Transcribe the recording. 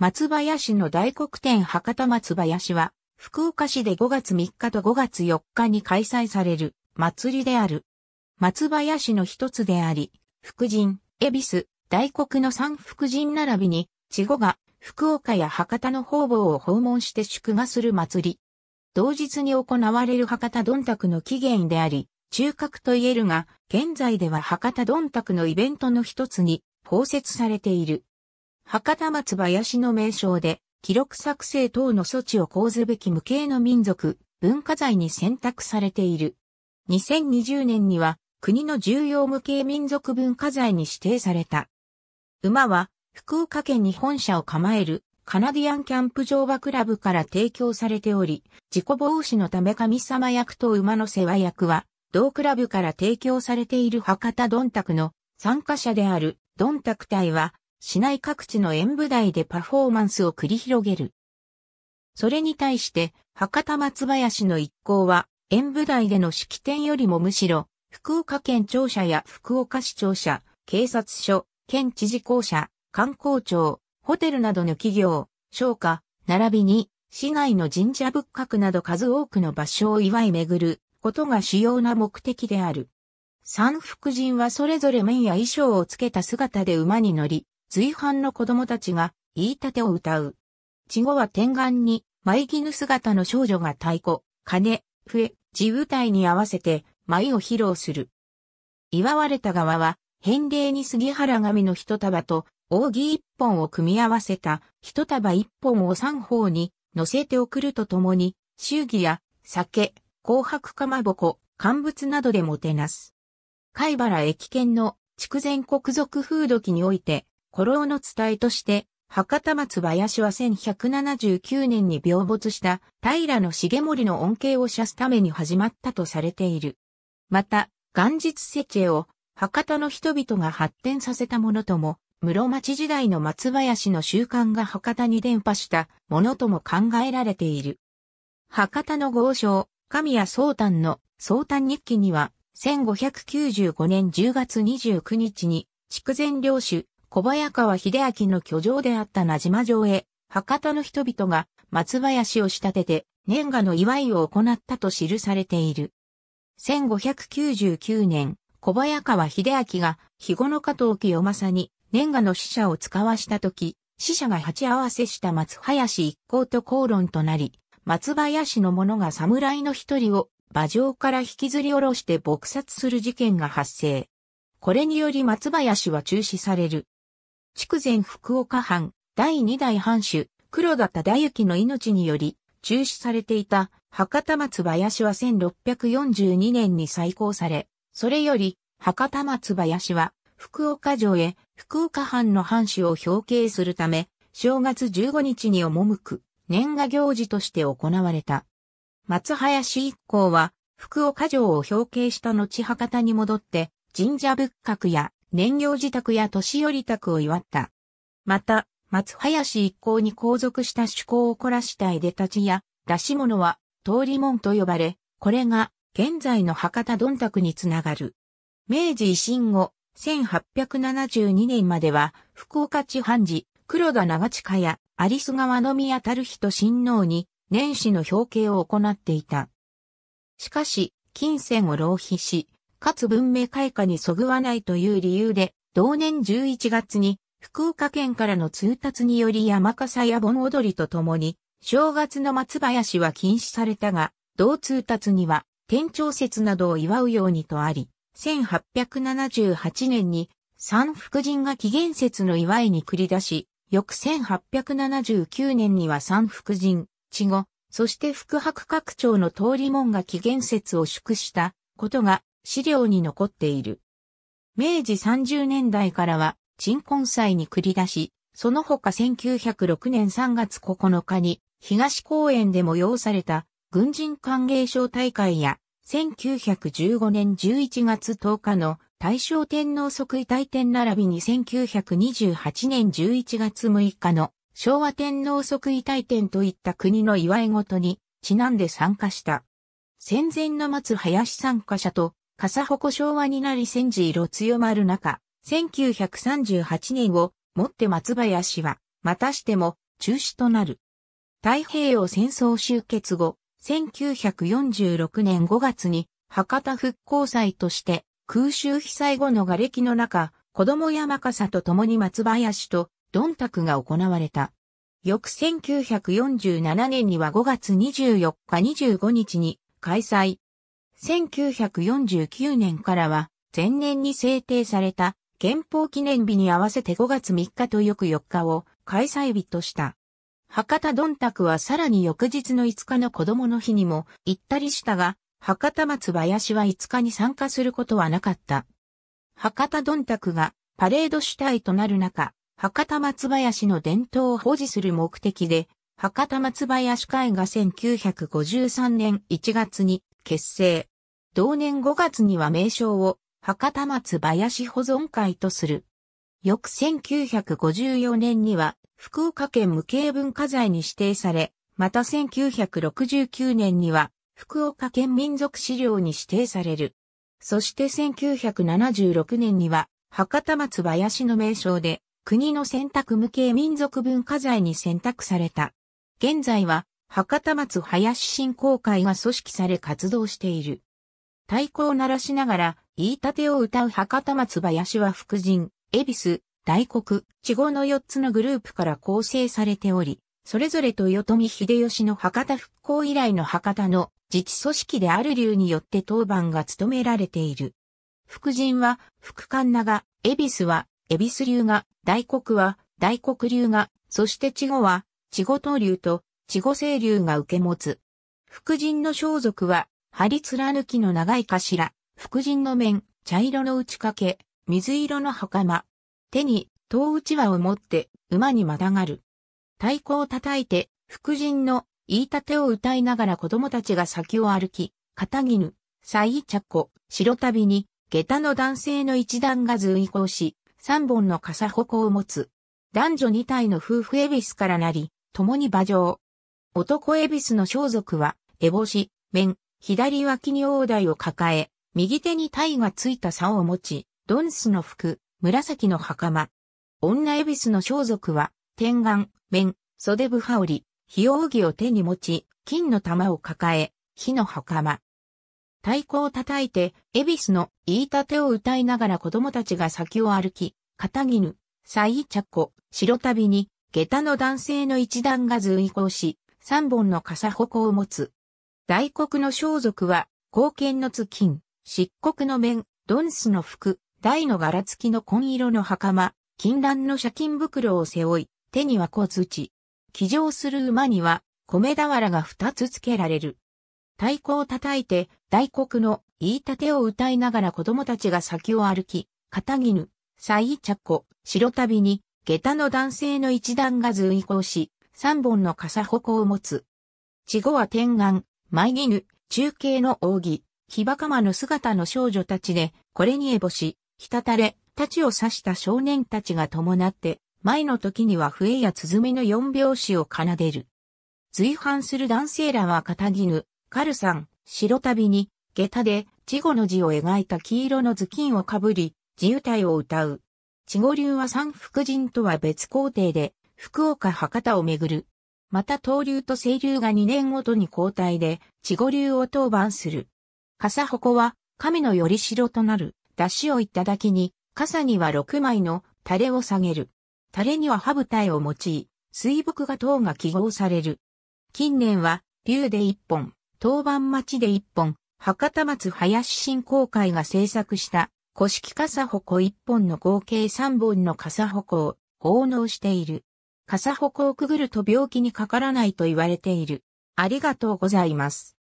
松林の大黒天博多松林は、福岡市で5月3日と5月4日に開催される祭りである。松林の一つであり、福神、恵比寿、大黒の三福神並びに、稚後が福岡や博多の方々を訪問して祝賀する祭り。同日に行われる博多どんたくの起源であり、中核と言えるが、現在では博多どんたくのイベントの一つに包摂されている。博多松林の名称で、記録作成等の措置を講ずべき無形の民族、文化財に選択されている。2020年には、国の重要無形民族文化財に指定された。馬は、福岡県に本社を構える、カナディアンキャンプ乗馬クラブから提供されており、自己防止のため神様役と馬の世話役は、同クラブから提供されている博多ドンタクの参加者であるドンタク隊は、市内各地の演舞台でパフォーマンスを繰り広げる。それに対して、博多松林の一行は、演舞台での式典よりもむしろ、福岡県庁舎や福岡市庁舎、警察署、県知事公舎、観光庁、ホテルなどの企業、商家、並びに、市内の神社仏閣など数多くの場所を祝い巡ることが主要な目的である。三福神はそれぞれ面や衣装をつけた姿で馬に乗り、随伴の子供たちが言い立てを歌う。稚語は天眼に、舞絹姿の少女が太鼓、鐘、笛、地舞台に合わせて舞を披露する。祝われた側は、返礼に杉原神の一束と、扇一本を組み合わせた一束一本を三方に乗せて送るとともに、祝儀や酒、紅白かまぼこ、乾物などでもてなす。貝原駅圏の筑前国賊風土記において、古老の伝えとして、博多松林は1179年に病没した平の重盛の恩恵を射すために始まったとされている。また、元日世家を博多の人々が発展させたものとも、室町時代の松林の習慣が博多に伝播したものとも考えられている。博多の豪商、神谷宗丹の宗丹日記には、1595年10月29日に、筑前領主、小早川秀明の居城であった名島城へ、博多の人々が松林を仕立てて年賀の祝いを行ったと記されている。1599年、小早川秀明が日後の加藤清正に年賀の使者を使わしたとき、死者が鉢合わせした松林一行と口論となり、松林の者が侍の一人を馬上から引きずり下ろして撲殺する事件が発生。これにより松林は中止される。筑前福岡藩、第二代藩主、黒田忠之の命により、中止されていた博多松林は1642年に再興され、それより博多松林は福岡城へ福岡藩の藩主を表敬するため、正月15日に赴く年賀行事として行われた。松林一行は福岡城を表敬した後博多に戻って神社仏閣や燃料自宅や年寄り宅を祝った。また、松林一行に皇族した趣向を凝らしたい立ちや、出し物は、通り門と呼ばれ、これが、現在の博多どんたくにつながる。明治維新後、1872年までは、福岡地藩寺、黒田長近や、有栖川宮たる人親王に、年始の表敬を行っていた。しかし、金銭を浪費し、かつ文明開化にそぐわないという理由で、同年11月に福岡県からの通達により山笠や盆踊りとともに、正月の松林は禁止されたが、同通達には、天朝節などを祝うようにとあり、1878年に三福神が紀元節の祝いに繰り出し、翌1879年には三福神、稚語、そして福白拡張の通り門が紀元節を祝したことが資料に残っている。明治30年代からは、鎮魂祭に繰り出し、その他1906年3月9日に、東公園で催された、軍人歓迎賞大会や、1915年11月10日の大正天皇即位大典並びに1928年11月6日の昭和天皇即位大典といった国の祝い事にちなんで参加した。戦前の松林参加者と笠鉾昭和になり戦時色強まる中、1938年をもって松林は、またしても中止となる。太平洋戦争終結後、1946年5月に博多復興祭として空襲被災後の瓦礫の中、子供山笠と共に松林とどんたくが行われた。翌1947年には5月24日25日に開催、1949年からは、前年に制定された憲法記念日に合わせて5月3日と翌4日を開催日とした。博多どんたくはさらに翌日の5日の子供の日にも行ったりしたが、博多松林は5日に参加することはなかった。博多どんたくがパレード主体となる中、博多松林の伝統を保持する目的で、博多松林会が1953年1月に結成。同年5月には名称を博多松林保存会とする。翌1954年には福岡県無形文化財に指定され、また1969年には福岡県民族資料に指定される。そして1976年には博多松林の名称で国の選択無形民族文化財に選択された。現在は博多松林振興会が組織され活動している。太鼓を鳴らしながら、言いたてを歌う博多松林は福神、恵比寿、大黒、地後の4つのグループから構成されており、それぞれ豊臣秀吉の博多復興以来の博多の自治組織である流によって当番が務められている。福神は福神長、恵比寿は恵比寿流が、大黒は大黒流が、そして地後は地後東流と地後清流が受け持つ。福神の装束は張り貫きの長い頭、福人の面、茶色の打ち掛け、水色の袴。手に、遠打ち輪を持って、馬にまたがる。太鼓を叩いて、福人の言い立てを歌いながら子供たちが先を歩き、片絹、最茶子、白旅に、下駄の男性の一団が随行し、三本の傘矛を持つ。男女二体の夫婦エビスからなり、共に馬上。男エビスの装束は、エボシ、面、左脇に大台を抱え、右手に体がついた竿を持ち、ドンスの服、紫の袴。女恵比寿の装束は、天眼、面、袖部羽織、火扇を手に持ち、金の玉を抱え、火の袴。太鼓を叩いて、恵比寿の言い立てを歌いながら子供たちが先を歩き、片絹、最茶子、白旅に、下駄の男性の一団が随行し、三本の傘鉾を持つ、大国の装束は、貢献の付金、漆黒の面、ドンスの服、大の柄付きの紺色の袴、金蘭の借金袋を背負い、手には小ち、騎乗する馬には、米俵が二つ付けられる。太鼓を叩いて、大黒の言い立てを歌いながら子供たちが先を歩き、片サイャ子、白旅に、下駄の男性の一段が随行し、三本の傘鉾を持つ。稚語は天眼、舞犬、中継の扇、火バカマの姿の少女たちで、これにえぼし、たたれ、たちを刺した少年たちが伴って、前の時には笛や鼓の四拍子を奏でる。随伴する男性らは片絹、カルさん、白旅に、下駄で、稚語の字を描いた黄色の頭巾をかぶり、自由体を歌う。稚語流は三福神とは別工程で、福岡博多をめぐる。また東流と清流が2年ごとに交代で、地語流を当番する。笠鉾は、神のよりしろとなる、出汁をいただきに、傘には6枚のタレを下げる。タレには歯舞台を用い、水木が塔が記号される。近年は、竜で1本、当番町で1本、博多松林振興会が制作した、古式傘鉾1本の合計3本の傘鉾を奉納している。傘鉾をくぐると病気にかからないと言われている。ありがとうございます。